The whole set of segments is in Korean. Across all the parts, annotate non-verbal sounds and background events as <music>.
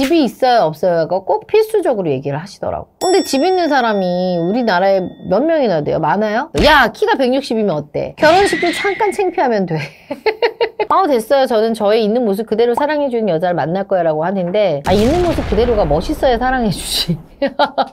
집이 있어요 없어요가 꼭 필수적으로 얘기를 하시더라고 근데 집 있는 사람이 우리나라에 몇 명이나 돼요? 많아요? 야 키가 160이면 어때? 결혼식도 잠깐 창피하면 돼아 <laughs> 됐어요 저는 저의 있는 모습 그대로 사랑해주는 여자를 만날 거야 라고 하는데 아 있는 모습 그대로가 멋있어야 사랑해주지 <laughs>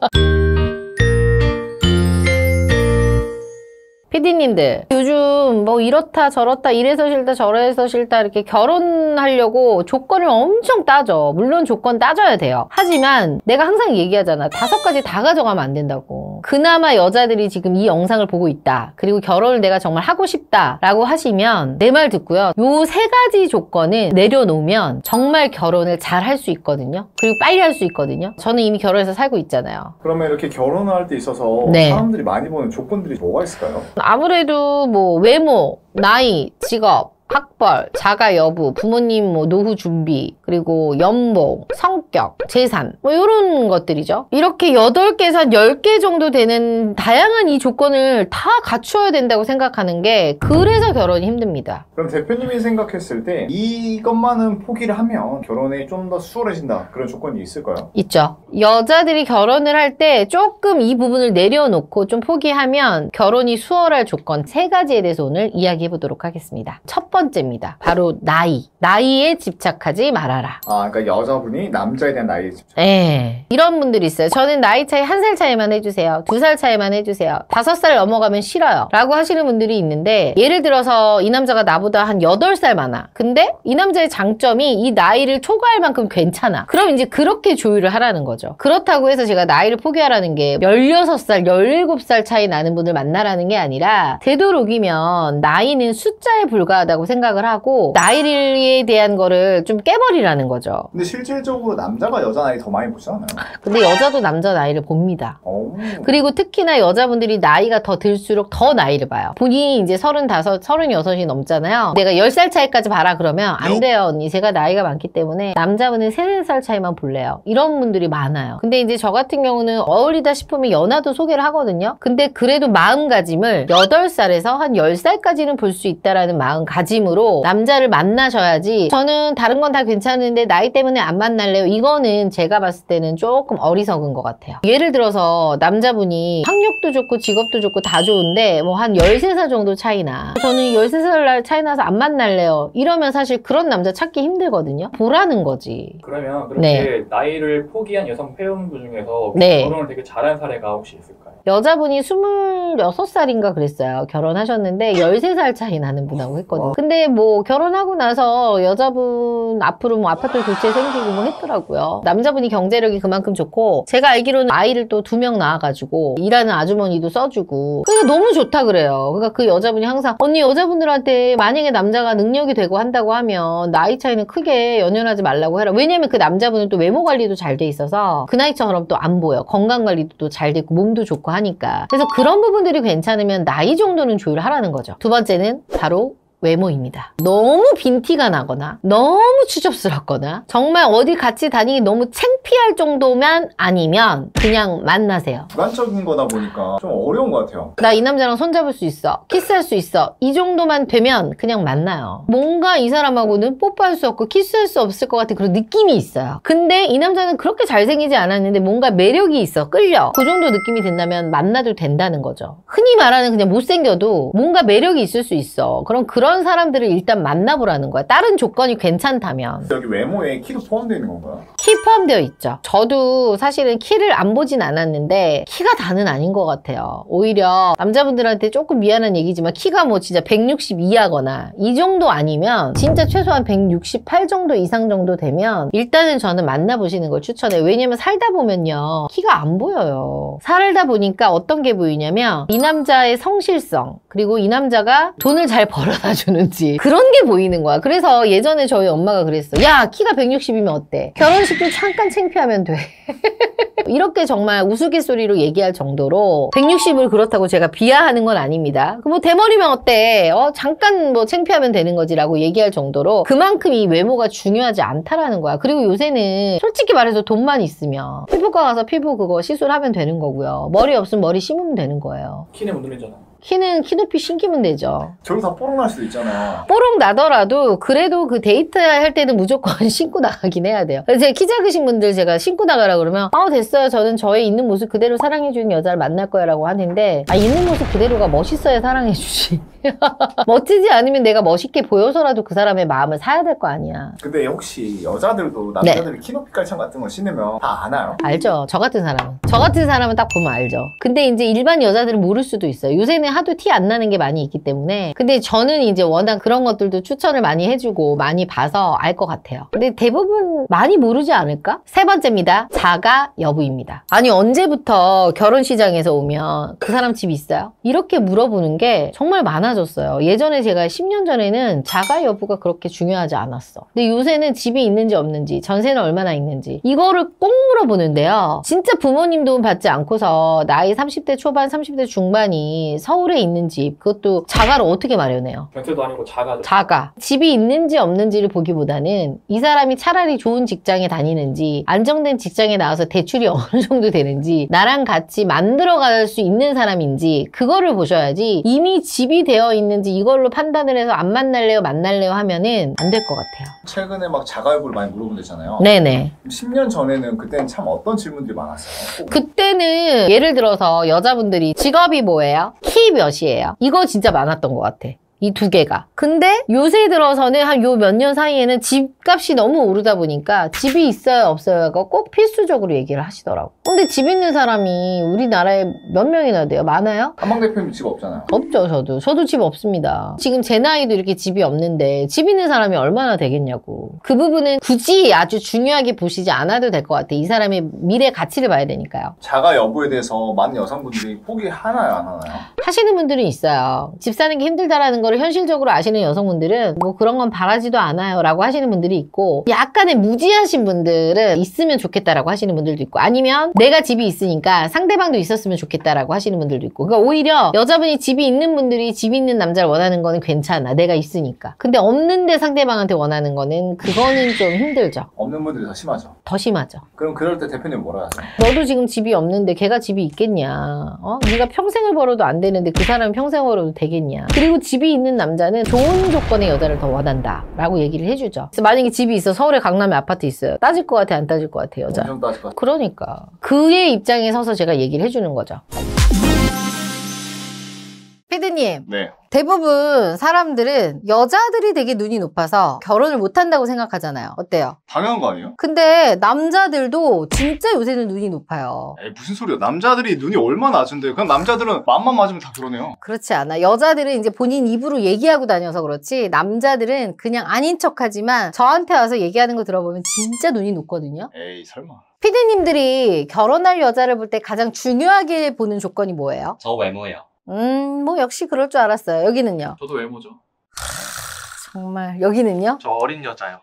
피디님들 요즘 뭐 이렇다 저렇다 이래서 싫다 저래서 싫다 이렇게 결혼하려고 조건을 엄청 따져 물론 조건 따져야 돼요 하지만 내가 항상 얘기하잖아 다섯 가지 다 가져가면 안 된다고 그나마 여자들이 지금 이 영상을 보고 있다. 그리고 결혼을 내가 정말 하고 싶다라고 하시면 내 말 듣고요. 요 세 가지 조건은 내려놓으면 정말 결혼을 잘 할 수 있거든요. 그리고 빨리 할 수 있거든요. 저는 이미 결혼해서 살고 있잖아요. 그러면 이렇게 결혼할 때 있어서 네. 사람들이 많이 보는 조건들이 뭐가 있을까요? 아무래도 뭐 외모, 나이, 직업 학벌, 자가 여부, 부모님 뭐 노후 준비, 그리고 연봉, 성격, 재산 뭐 이런 것들이죠. 이렇게 8개에서 10개 정도 되는 다양한 이 조건을 다 갖추어야 된다고 생각하는 게 그래서 결혼이 힘듭니다. 그럼 대표님이 생각했을 때 이것만은 포기를 하면 결혼이 좀 더 수월해진다 그런 조건이 있을까요? 있죠. 여자들이 결혼을 할 때 조금 이 부분을 내려놓고 좀 포기하면 결혼이 수월할 조건 세 가지에 대해서 오늘 이야기해 보도록 하겠습니다. 첫 번째 번째입니다. 바로 나이. 나이에 집착하지 말아라. 아, 그러니까 여자분이 남자에 대한 나이에 집착. 예. 이런 분들이 있어요. 저는 나이 차이 한 살 차이만 해주세요. 두 살 차이만 해주세요. 다섯 살 넘어가면 싫어요. 라고 하시는 분들이 있는데 예를 들어서 이 남자가 나보다 한 여덟 살 많아. 근데 이 남자의 장점이 이 나이를 초과할 만큼 괜찮아. 그럼 이제 그렇게 조율을 하라는 거죠. 그렇다고 해서 제가 나이를 포기하라는 게 16살, 17살 차이 나는 분을 만나라는 게 아니라 되도록이면 나이는 숫자에 불과하다고 생각을 하고 나이에 대한 거를 좀 깨버리라는 거죠. 근데 실질적으로 남자가 여자 나이 더 많이 보지 않아요? 근데 여자도 남자 나이를 봅니다. 오. 어. 그리고 특히나 여자분들이 나이가 더 들수록 더 나이를 봐요. 본인이 이제 서른다섯, 서른여섯이 넘잖아요. 내가 열 살 차이까지 봐라 그러면 안 돼요 언니. 제가 나이가 많기 때문에 남자분은 세 4살 차이만 볼래요. 이런 분들이 많아요. 근데 이제 저 같은 경우는 어울리다 싶으면 연하도 소개를 하거든요. 근데 그래도 마음가짐을 여덟 살에서한 열살까지는볼 수 있다라는 마음가짐 조짐으로 남자를 만나셔야지 저는 다른 건 다 괜찮은데 나이 때문에 안 만날래요 이거는 제가 봤을 때는 조금 어리석은 것 같아요 예를 들어서 남자분이 학력도 좋고 직업도 좋고 다 좋은데 뭐 한 13살 정도 차이나 저는 13살 날 차이 나서 안 만날래요 이러면 사실 그런 남자 찾기 힘들거든요 보라는 거지 그러면 그렇게 네. 나이를 포기한 여성 회원분 중에서 네. 결혼을 되게 잘한 사례가 혹시 있을까요? 여자분이 26살인가 그랬어요 결혼하셨는데 13살 차이 나는 분하고 했거든요 어. 근데 뭐 결혼하고 나서 여자분 앞으로 뭐 아파트 교체 생기고 뭐 했더라고요. 남자분이 경제력이 그만큼 좋고 제가 알기로는 아이를 또 두 명 낳아가지고 일하는 아주머니도 써주고 그러니까 너무 좋다 그래요. 그러니까 그 여자분이 항상 언니 여자분들한테 만약에 남자가 능력이 되고 한다고 하면 나이 차이는 크게 연연하지 말라고 해라. 왜냐면 그 남자분은 또 외모 관리도 잘 돼 있어서 그 나이처럼 또 안 보여. 건강 관리도 또 잘되고 몸도 좋고 하니까. 그래서 그런 부분들이 괜찮으면 나이 정도는 조율하라는 거죠. 두 번째는 바로 외모입니다. 너무 빈티가 나거나 너무 추접스럽거나 정말 어디 같이 다니기 너무 창피할 정도만 아니면 그냥 만나세요. 주관적인 거다 보니까 좀 어려운 것 같아요. 나 이 남자랑 손잡을 수 있어. 키스할 수 있어. 이 정도만 되면 그냥 만나요. 뭔가 이 사람하고는 뽀뽀할 수 없고 키스할 수 없을 것 같은 그런 느낌이 있어요. 근데 이 남자는 그렇게 잘생기지 않았는데 뭔가 매력이 있어. 끌려. 그 정도 느낌이 된다면 만나도 된다는 거죠. 흔히 말하는 그냥 못생겨도 뭔가 매력이 있을 수 있어. 그럼 그런 그런 사람들을 일단 만나보라는 거야. 다른 조건이 괜찮다면. 여기 외모에 키도 포함되는 건가요? 키 포함되어 있죠. 저도 사실은 키를 안 보진 않았는데 키가 다는 아닌 것 같아요. 오히려 남자분들한테 조금 미안한 얘기지만 키가 뭐 진짜 162하거나 이 정도 아니면 진짜 최소한 168 정도 이상 정도 되면 일단은 저는 만나보시는 걸 추천해요. 왜냐면 살다 보면요. 키가 안 보여요. 살다 보니까 어떤 게 보이냐면 이 남자의 성실성 그리고 이 남자가 돈을 잘 벌어다 주는지 그런 게 보이는 거야. 그래서 예전에 저희 엄마가 그랬어. 야 키가 160이면 어때? 결혼식 솔직 잠깐 창피하면 돼. <laughs> 이렇게 정말 우스갯소리로 얘기할 정도로 160을 그렇다고 제가 비하하는 건 아닙니다. 뭐 대머리면 어때? 어, 잠깐 뭐 창피하면 되는 거지라고 얘기할 정도로 그만큼 이 외모가 중요하지 않다라는 거야. 그리고 요새는 솔직히 말해서 돈만 있으면 피부과 가서 피부 그거 시술하면 되는 거고요. 머리 없으면 머리 심으면 되는 거예요. 키는 못 늘리잖아. 키는 키높이 신기면 되죠. 저기다 뽀록 날 수도 있잖아. 뽀록 나더라도 그래도 그 데이트 할 때는 무조건 <laughs> 신고 나가긴 해야 돼요. 그래서 키 작으신 분들 제가 신고 나가라 그러면 아 됐어요. 저는 저의 있는 모습 그대로 사랑해주는 여자를 만날 거야라고 하는데 아 있는 모습 그대로가 멋있어야 사랑해주지. <laughs> 멋지지 않으면 내가 멋있게 보여서라도 그 사람의 마음을 사야 될 거 아니야. 근데 혹시 여자들도 네. 남자들이 네. 키높이 깔창 같은 거 신으면 다 아나요? 알죠. 저 같은 사람은. 저 같은 사람은 딱 보면 알죠. 근데 이제 일반 여자들은 모를 수도 있어요. 요새는 하도 티 안 나는 게 많이 있기 때문에 근데 저는 이제 워낙 그런 것들도 추천을 많이 해주고 많이 봐서 알 것 같아요 근데 대부분 많이 모르지 않을까? 세 번째입니다 자가 여부입니다 아니 언제부터 결혼 시장에서 오면 그 사람 집 있어요? 이렇게 물어보는 게 정말 많아졌어요 예전에 제가 10년 전에는 자가 여부가 그렇게 중요하지 않았어 근데 요새는 집이 있는지 없는지 전세는 얼마나 있는지 이거를 꼭 물어보는데요 진짜 부모님 도움 받지 않고서 나이 30대 초반 30대 중반이 서 서울에 있는 집 그것도 자가를 어떻게 마련해요? 경찰도 아니고 자가 자가 집이 있는지 없는지를 보기보다는 이 사람이 차라리 좋은 직장에 다니는지 안정된 직장에 나와서 대출이 <laughs> 어느 정도 되는지 나랑 같이 만들어갈 수 있는 사람인지 그거를 보셔야지 이미 집이 되어 있는지 이걸로 판단을 해서 안 만날래요 만날래요 하면은 안 될 것 같아요. 최근에 막 자가용을 많이 물어본대잖아요. 네네. 10년 전에는 그때는 참 어떤 질문들이 많았어요? 그때는 예를 들어서 여자분들이 직업이 뭐예요? 키 몇이에요. 이거 진짜 많았던 것 같아. 이두 개가. 근데 요새 들어서는 한 요 몇 년 사이에는 집값이 너무 오르다 보니까 집이 있어야 없어야가 꼭 필수적으로 얘기를 하시더라고. 근데 집 있는 사람이 우리나라에 몇 명이나 돼요? 많아요? 한방 대표님 집 없잖아요. 없죠, 저도. 저도 집 없습니다. 지금 제 나이도 이렇게 집이 없는데 집 있는 사람이 얼마나 되겠냐고. 그 부분은 굳이 아주 중요하게 보시지 않아도 될 것같아이 사람의 미래 가치를 봐야 되니까요. 자가 여부에 대해서 많은 여성분들이 포기하나요, 안 하나요? 하시는 분들은 있어요. 집 사는 게 힘들다라는 거를 현실적으로 아시는 여성분들은 뭐 그런 건 바라지도 않아요 라고 하시는 분들이 있고 약간의 무지하신 분들은 있으면 좋겠다라고 하시는 분들도 있고 아니면 내가 집이 있으니까 상대방도 있었으면 좋겠다라고 하시는 분들도 있고 그러니까 오히려 여자분이 집이 있는 분들이 집 있는 남자를 원하는 거는 괜찮아 내가 있으니까 근데 없는데 상대방한테 원하는 거는 그거는 좀 힘들죠 없는 분들이 더 심하죠 더 심하죠 그럼 그럴 때 대표님 뭐라 하세요? 너도 지금 집이 없는데 걔가 집이 있겠냐 어? 네가 평생을 벌어도 안 되는데 그 사람이 평생 벌어도 되겠냐 그리고 집이 있는 남자는 좋은 조건의 여자를 더 원한다 라고 얘기를 해주죠 그래서 만약에 집이 있어 서울에 강남에 아파트 있어요 따질 것 같아 안 따질 것 같아 여자 엄청 따질 것 같아 그러니까 그의 입장에 서서 제가 얘기를 해주는 거죠 피드님. 네. 대부분 사람들은 여자들이 되게 눈이 높아서 결혼을 못한다고 생각하잖아요. 어때요? 당연한 거 아니에요? 근데 남자들도 진짜 요새는 눈이 높아요. 에 무슨 소리야. 남자들이 눈이 얼마나 낮은데. 그냥 남자들은 마음만 맞으면 다 그러네요. 그렇지 않아. 여자들은 이제 본인 입으로 얘기하고 다녀서 그렇지 남자들은 그냥 아닌 척하지만 저한테 와서 얘기하는 거 들어보면 진짜 눈이 높거든요. 에이 설마. 피디님들이 결혼할 여자를 볼 때 가장 중요하게 보는 조건이 뭐예요? 저 외모예요. 음, 뭐 역시 그럴 줄 알았어요. 여기는요? 저도 외모죠. 정말 여기는요? 저 어린 여자요.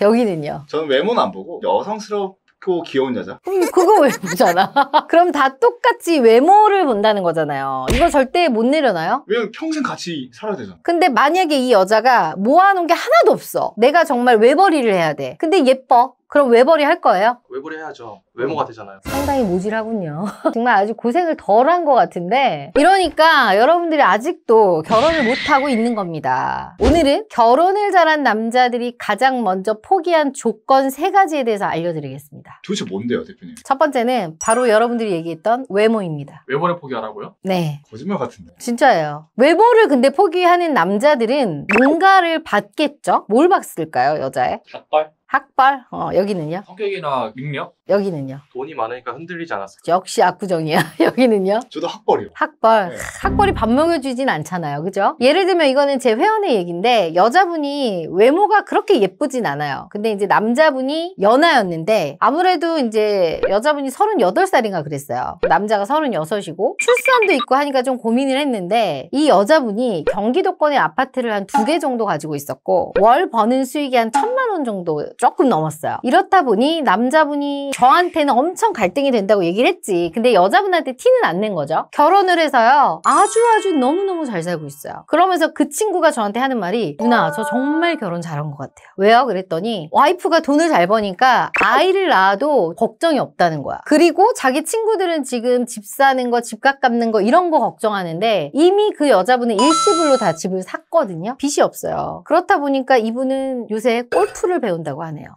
여기는요? 저는 외모는 안 보고 여성스럽고 귀여운 여자. 음, 그거 외모잖아. <laughs> 그럼 다 똑같이 외모를 본다는 거잖아요. 이거 절대 못 내려놔요? 왜냐면 평생 같이 살아야 되잖아. 근데 만약에 이 여자가 모아놓은 게 하나도 없어. 내가 정말 외벌이를 해야 돼. 근데 예뻐. 그럼 외벌이 할 거예요? 외벌이 해야죠. 외모가 되잖아요. 상당히 모질하군요. <laughs> 정말 아주 고생을 덜 한 것 같은데 이러니까 여러분들이 아직도 결혼을 못하고 있는 겁니다. 오늘은 결혼을 잘한 남자들이 가장 먼저 포기한 조건 세가지에 대해서 알려드리겠습니다. 도대체 뭔데요, 대표님? 첫 번째는 바로 여러분들이 얘기했던 외모입니다. 외모를 포기하라고요? 네. 거짓말 같은데. 진짜예요. 외모를 근데 포기하는 남자들은 뭔가를 받겠죠? 뭘 봤을까요, 여자에? 닭발? 학벌? 어, 여기는요? 성격이나 능력? 여기는요? 돈이 많으니까 흔들리지 않았을까? 역시 압구정이야. <laughs> 여기는요? 저도 학벌이요. 학벌. 네. 학벌이 밥 먹여주진 않잖아요. 그죠? 예를 들면 이거는 제 회원의 얘기인데 여자분이 외모가 그렇게 예쁘진 않아요. 근데 이제 남자분이 연하였는데 아무래도 이제 여자분이 38살인가 그랬어요. 남자가 36이고 출산도 있고 하니까 좀 고민을 했는데 이 여자분이 경기도권에 아파트를 한 두 개 정도 가지고 있었고 월 버는 수익이 한 천만 원 정도 조금 넘었어요. 이렇다 보니 남자분이 저한테는 엄청 갈등이 된다고 얘기를 했지. 근데 여자분한테 티는 안 낸 거죠. 결혼을 해서요. 아주 아주 너무너무 잘 살고 있어요. 그러면서 그 친구가 저한테 하는 말이 누나 저 정말 결혼 잘한 것 같아요. 왜요? 그랬더니 와이프가 돈을 잘 버니까 아이를 낳아도 걱정이 없다는 거야. 그리고 자기 친구들은 지금 집 사는 거, 집값 갚는 거 이런 거 걱정하는데 이미 그 여자분은 일시불로 다 집을 샀거든요. 빚이 없어요. 그렇다 보니까 이분은 요새 골프를 배운다고 하죠. 불안해요.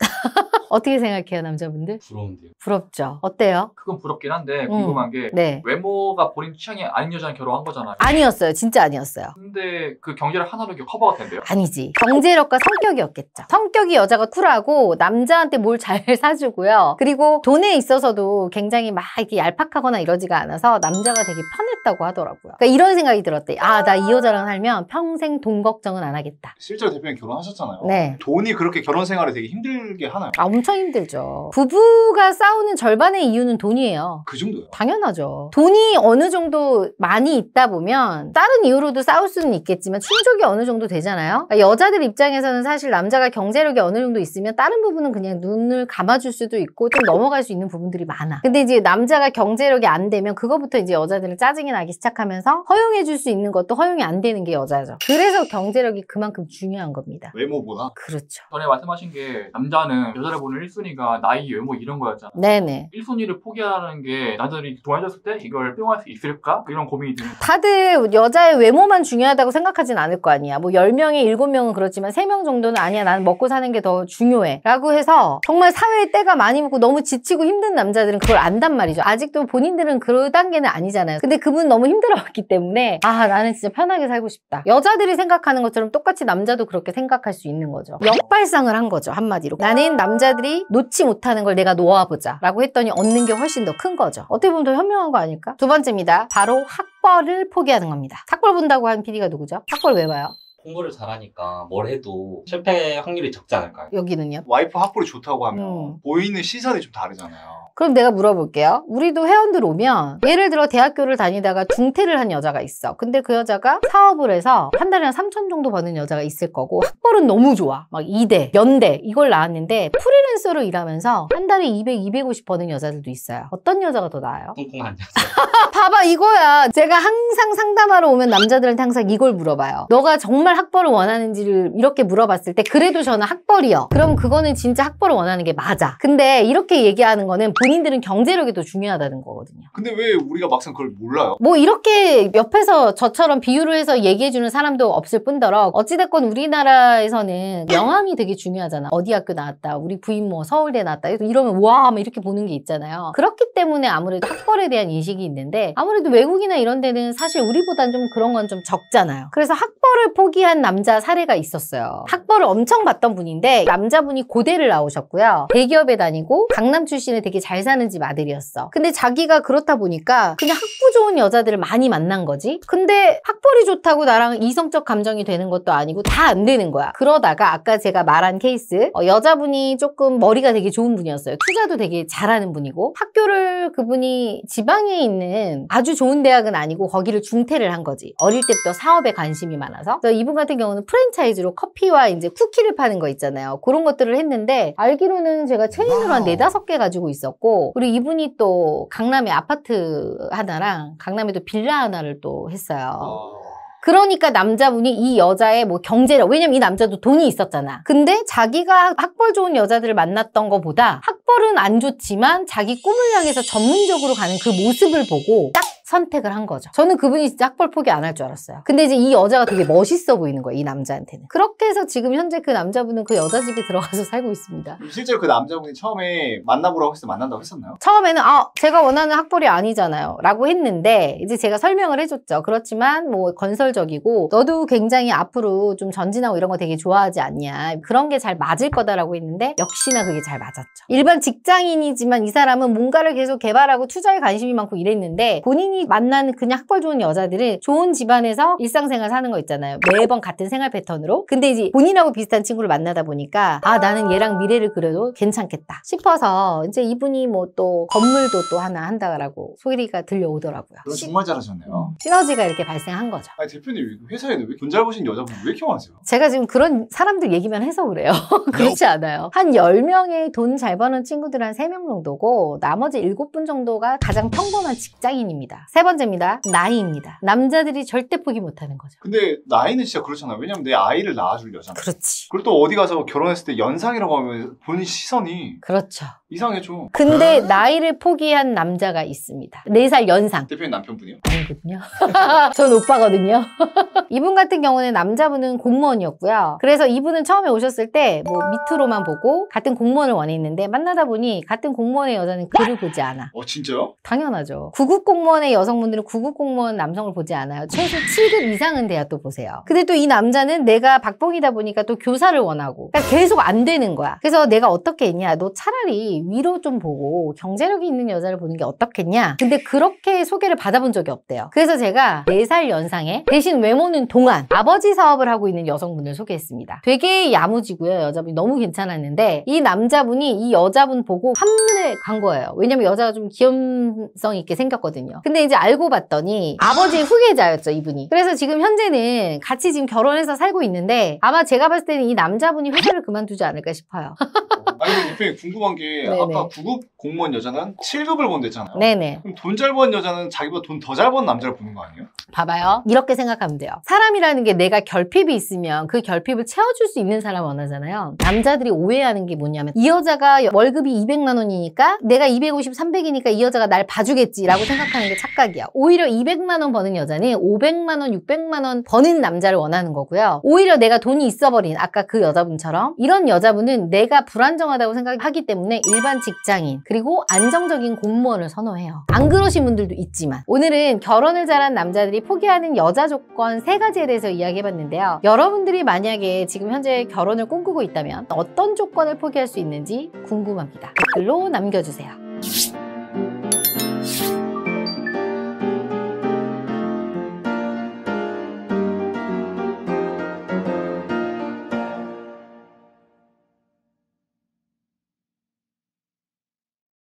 어떻게 생각해요, 남자분들? 부러운데요. 부럽죠. 어때요? 그건 부럽긴 한데 음. 궁금한 게 네. 외모가 본인 취향이 아닌 여자랑 결혼한 거잖아요. 아니었어요. 진짜 아니었어요. 근데 그 경제력 하나로 이렇게 커버가 된대요. 아니지. 경제력과 성격이었겠죠. 성격이 여자가 쿨하고 남자한테 뭘 잘 <laughs> 사주고요. 그리고 돈에 있어서도 굉장히 막 이렇게 얄팍하거나 이러지가 않아서 남자가 되게 편했다고 하더라고요. 그러니까 이런 생각이 들었대. 요 아, 나 이 여자랑 살면 평생 돈 걱정은 안 하겠다. 실제로 대표님 결혼하셨잖아요. 네. 돈이 그렇게 결혼 생활에 되게 힘들게 하나요? 아, 엄청 엄청 힘들죠. 부부가 싸우는 절반의 이유는 돈이에요. 그 정도요? 당연하죠. 돈이 어느 정도 많이 있다 보면 다른 이유로도 싸울 수는 있겠지만 충족이 어느 정도 되잖아요. 그러니까 여자들 입장에서는 사실 남자가 경제력이 어느 정도 있으면 다른 부분은 그냥 눈을 감아줄 수도 있고 좀 넘어갈 수 있는 부분들이 많아. 근데 이제 남자가 경제력이 안 되면 그거부터 이제 여자들은 짜증이 나기 시작하면서 허용해줄 수 있는 것도 허용이 안 되는 게 여자죠. 그래서 경제력이 그만큼 중요한 겁니다. 외모보다? 그렇죠. 전에 말씀하신 게 남자는 여자를 보는 오늘 뭐 1순위가 나이, 외모 이런 거였잖아. 네네. 1순위를 포기하는 게 나들이 도와줬을때 이걸 뿅할 수 있을까? 이런 고민이 드는 다들 여자의 외모만 중요하다고 생각하진 않을 거 아니야. 뭐 10명에 7명은 그렇지만 3명 정도는 아니야. 나는 먹고 사는 게 더 중요해. 라고 해서 정말 사회에 때가 많이 묻고 너무 지치고 힘든 남자들은 그걸 안단 말이죠. 아직도 본인들은 그 단계는 아니잖아요. 근데 그분 너무 힘들어왔기 때문에 아 나는 진짜 편하게 살고 싶다. 여자들이 생각하는 것처럼 똑같이 남자도 그렇게 생각할 수 있는 거죠. 역발상을 한 거죠. 한마디로. 나는 남자 남자들이 놓지 못하는 걸 내가 놓아보자 라고 했더니 얻는 게 훨씬 더 큰 거죠 어떻게 보면 더 현명한 거 아닐까? 두 번째입니다 바로 학벌을 포기하는 겁니다 학벌 본다고 한 PD가 누구죠? 학벌 왜 봐요? 공부를 잘하니까 뭘 해도 실패 확률이 적지 않을까요? 여기는요? 와이프 학벌이 좋다고 하면 음. 보이는 시선이 좀 다르잖아요. 그럼 내가 물어볼게요. 우리도 회원들 오면 예를 들어 대학교를 다니다가 중퇴를 한 여자가 있어. 근데 그 여자가 사업을 해서 한 달에 한 3천 정도 버는 여자가 있을 거고 학벌은 너무 좋아. 막이대 연대 이걸 나왔는데 프리랜서로 일하면서 한 달에 200, 250 버는 여자들도 있어요. 어떤 여자가 더 나아요? 뚱뚱한 여자. <laughs> 봐봐 이거야. 제가 항상 상담하러 오면 남자들한테 항상 이걸 물어봐요. 너가 정말 학벌 학벌을 원하는지를 이렇게 물어봤을 때 그래도 저는 학벌이요. 그럼 그거는 진짜 학벌을 원하는 게 맞아. 근데 이렇게 얘기하는 거는 본인들은 경제력이 더 중요하다는 거거든요. 근데 왜 우리가 막상 그걸 몰라요? 뭐 이렇게 옆에서 저처럼 비유를 해서 얘기해주는 사람도 없을 뿐더러 어찌됐건 우리나라에서는 명함이 되게 중요하잖아. 어디 학교 그 나왔다. 우리 부인 뭐 서울대 나왔다. 이러면 와! 막 이렇게 보는 게 있잖아요. 그렇기 때문에 아무래도 학벌에 대한 인식이 있는데 아무래도 외국이나 이런 데는 사실 우리보단 좀 그런 건 좀 적잖아요. 그래서 학벌을 포기 한 남자 사례가 있었어요. 학벌을 엄청 받던 분인데 남자분이 고대를 나오셨고요. 대기업에 다니고 강남 출신에 되게 잘 사는 집 아들이었어. 근데 자기가 그렇다 보니까 그냥 학부 좋은 여자들을 많이 만난 거지. 근데 학벌이 좋다고 나랑 이성적 감정이 되는 것도 아니고 다 안 되는 거야. 그러다가 아까 제가 말한 케이스 어, 여자분이 조금 머리가 되게 좋은 분이었어요. 투자도 되게 잘하는 분이고 학교를 그분이 지방에 있는 아주 좋은 대학은 아니고 거기를 중퇴를 한 거지. 어릴 때부터 사업에 관심이 많아서 이분 일본 같은 경우는 프랜차이즈로 커피와 이제 쿠키를 파는 거 있잖아요. 그런 것들을 했는데 알기로는 제가 체인으로 한 네다섯 개 가지고 있었고 그리고 이분이 또 강남에 아파트 하나랑 강남에도 빌라 하나를 또 했어요. 그러니까 남자분이 이 여자의 뭐 경제력 왜냐면 이 남자도 돈이 있었잖아 근데 자기가 학벌 좋은 여자들을 만났던 거보다학 학벌은 안 좋지만 자기 꿈을 향해서 전문적으로 가는 그 모습을 보고 딱 선택을 한 거죠. 저는 그분이 진짜 학벌 포기 안 할 줄 알았어요. 근데 이제 이 여자가 되게 멋있어 보이는 거예요. 이 남자한테는. 그렇게 해서 지금 현재 그 남자분은 그 여자 집에 들어가서 <laughs> 살고 있습니다. 실제로 그 남자분이 처음에 만나보라고 했을 때 만난다고 했었나요? 처음에는 아 제가 원하는 학벌이 아니잖아요. 라고 했는데 이제 제가 설명을 해줬죠. 그렇지만 뭐 건설적이고 너도 굉장히 앞으로 좀 전진하고 이런 거 되게 좋아하지 않냐. 그런 게 잘 맞을 거다라고 했는데 역시나 그게 잘 맞았죠. 일반 일반 직장인이지만 이 사람은 뭔가를 계속 개발하고 투자에 관심이 많고 이랬는데 본인이 만난 그냥 학벌 좋은 여자들은 좋은 집안에서 일상생활 사는 거 있잖아요. 매번 같은 생활 패턴으로. 근데 이제 본인하고 비슷한 친구를 만나다 보니까 아 나는 얘랑 미래를 그려도 괜찮겠다 싶어서 이제 이분이 뭐 또 건물도 또 하나 한다라고 소리가 들려오더라고요. 정말 잘하셨네요. 음, 시너지가 이렇게 발생한 거죠. 아니, 대표님 회사에는 왜돈잘 보신 여자분 왜 이렇게 많으세요? 제가 지금 그런 사람들 얘기만 해서 그래요. <laughs> 그렇지 않아요. 한 열명의 돈 잘 버는 그런 친구들한 3명 정도고 나머지 7분 정도가 가장 평범한 직장인입니다. 세 번째입니다. 나이입니다. 남자들이 절대 포기 못하는 거죠. 근데 나이는 진짜 그렇잖아. 요 왜냐면 내 아이를 낳아줄 여자아 그렇지. 그리고 또 어디 가서 결혼했을 때 연상이라고 하면 본인 시선이 그렇죠. 이상해져. 근데 아. 나이를 포기한 남자가 있습니다. 4살 연상. 대표님 남편분이요? 아니거든요전 <laughs> 오빠거든요. <laughs> 이분 같은 경우는 남자분은 공무원이었고요. 그래서 이분은 처음에 오셨을 때 뭐 밑으로만 보고 같은 공무원을 원했는데 만나 하다 보니 같은 공무원의 여자는 그를 보지 않아. 어, 진짜요? 당연하죠. 구급 공무원의 여성분들은 구급 공무원 남성을 보지 않아요. 최소 7급 이상은 돼야 또 보세요. 근데 또 이 남자는 내가 박봉이다 보니까 또 교사를 원하고 그러니까 계속 안 되는 거야. 그래서 내가 어떻게 했냐? 너 차라리 위로 좀 보고 경제력이 있는 여자를 보는 게 어떻겠냐? 근데 그렇게 소개를 받아본 적이 없대요. 그래서 제가 4살 연상에 대신 외모는 동안 아버지 사업을 하고 있는 여성분을 소개했습니다. 되게 야무지고요. 여자분이 너무 괜찮았는데 이 남자분이 이 여자 여자분 보고 한눈에 간 거예요. 왜냐면 여자가 좀기염성 있게 생겼거든요. 근데 이제 알고 봤더니 아버지 의 후계자였죠, 이분이. 그래서 지금 현재는 같이 지금 결혼해서 살고 있는데 아마 제가 봤을 때는 이 남자분이 회사를 그만두지 않을까 싶어요. 어, 아니 대표님 궁금한 게 <laughs> 네네. 아까 9급 공무원 여자는 7급을 본댔잖아요 네네. 그럼 돈잘번 여자는 자기보다 돈 더 잘 번 남자를 보는 거 아니에요? 봐봐요. 이렇게 생각하면 돼요. 사람이라는 게 내가 결핍이 있으면 그 결핍을 채워줄 수 있는 사람 원하잖아요. 남자들이 오해하는 게 뭐냐면 이 여자가 월급이 200만 원이니까 내가 250, 300이니까 이 여자가 날 봐주겠지라고 생각하는 게 착각이야. 오히려 200만 원 버는 여자는 500만 원, 600만 원 버는 남자를 원하는 거고요. 오히려 내가 돈이 있어버린 아까 그 여자분처럼 이런 여자분은 내가 불안정하다고 생각하기 때문에 일반 직장인 그리고 안정적인 공무원을 선호해요. 안 그러신 분들도 있지만 오늘은 결혼을 잘한 남자들이 포기하는 여자 조건 세 가지에 대해서 이야기해봤는데요. 여러분들이 만약에 지금 현재 결혼을 꿈꾸고 있다면 어떤 조건을 포기할 수 있는지 궁금합니다. 댓글로 남겨주세요.